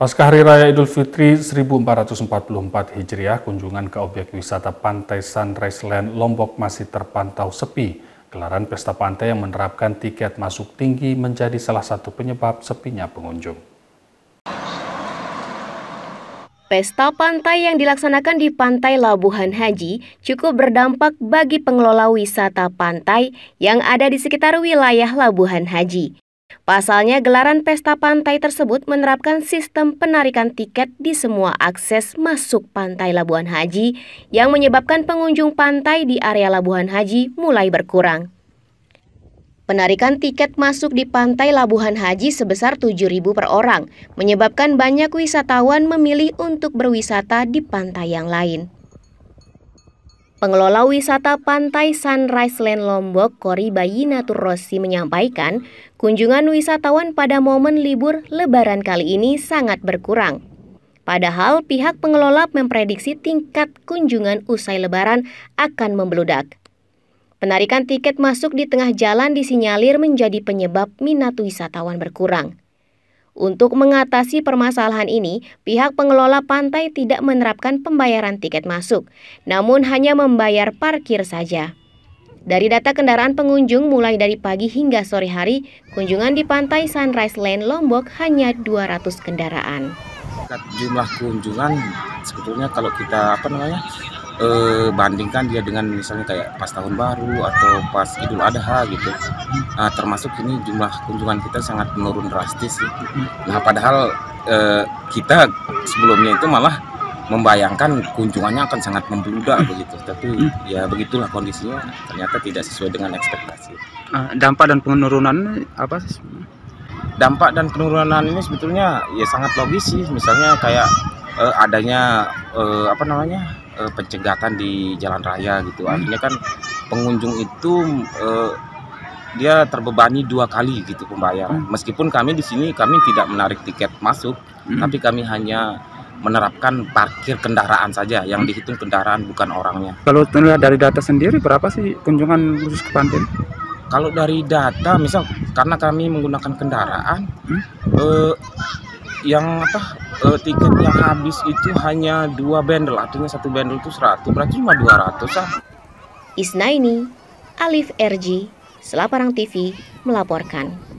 Pasca Hari Raya Idul Fitri 1444 Hijriah, kunjungan ke objek wisata Pantai Sunrise Land Lombok masih terpantau sepi. Gelaran pesta pantai yang menerapkan tiket masuk tinggi menjadi salah satu penyebab sepinya pengunjung. Pesta pantai yang dilaksanakan di Pantai Labuhan Haji cukup berdampak bagi pengelola wisata pantai yang ada di sekitar wilayah Labuhan Haji. Pasalnya gelaran pesta pantai tersebut menerapkan sistem penarikan tiket di semua akses masuk pantai Labuhan Haji yang menyebabkan pengunjung pantai di area Labuhan Haji mulai berkurang. Penarikan tiket masuk di pantai Labuhan Haji sebesar 7.000 per orang menyebabkan banyak wisatawan memilih untuk berwisata di pantai yang lain. Pengelola wisata pantai Sunrise Land Lombok, Kori Bayi Rossi menyampaikan, kunjungan wisatawan pada momen libur lebaran kali ini sangat berkurang. Padahal pihak pengelola memprediksi tingkat kunjungan usai lebaran akan membeludak. Penarikan tiket masuk di tengah jalan disinyalir menjadi penyebab minat wisatawan berkurang. Untuk mengatasi permasalahan ini, pihak pengelola pantai tidak menerapkan pembayaran tiket masuk, namun hanya membayar parkir saja. Dari data kendaraan pengunjung mulai dari pagi hingga sore hari, kunjungan di pantai Sunrise Land Lombok hanya 200 kendaraan. Jumlah kunjungan sebetulnya kalau kita apa namanya eh, bandingkan dia dengan misalnya kayak pas tahun baru atau pas Idul Adha gitu. Nah, termasuk ini jumlah kunjungan kita sangat menurun drastis. Nah, padahal eh, kita sebelumnya itu malah membayangkan kunjungannya akan sangat membludak begitu, tapi ya begitulah kondisinya ternyata tidak sesuai dengan ekspektasi. Ah, dampak dan penurunan apa? Dampak dan penurunan ini sebetulnya ya sangat logis sih, misalnya kayak eh, adanya eh, apa namanya e, eh, pencegatan di jalan raya gitu artinya kan pengunjung itu e, dia terbebani dua kali gitu pembayaran hmm. meskipun kami di sini kami tidak menarik tiket masuk hmm. tapi kami hanya menerapkan parkir kendaraan saja yang hmm. dihitung kendaraan bukan orangnya. Kalau dari data sendiri berapa sih kunjungan khusus ke pantai Kalau dari data misal karena kami menggunakan kendaraan hmm? eh, yang apa uh, tiket yang habis itu hanya dua bandel, artinya satu bandel itu 100 berarti cuma 200 ah. Isnaini Alif RG Selaparang TV melaporkan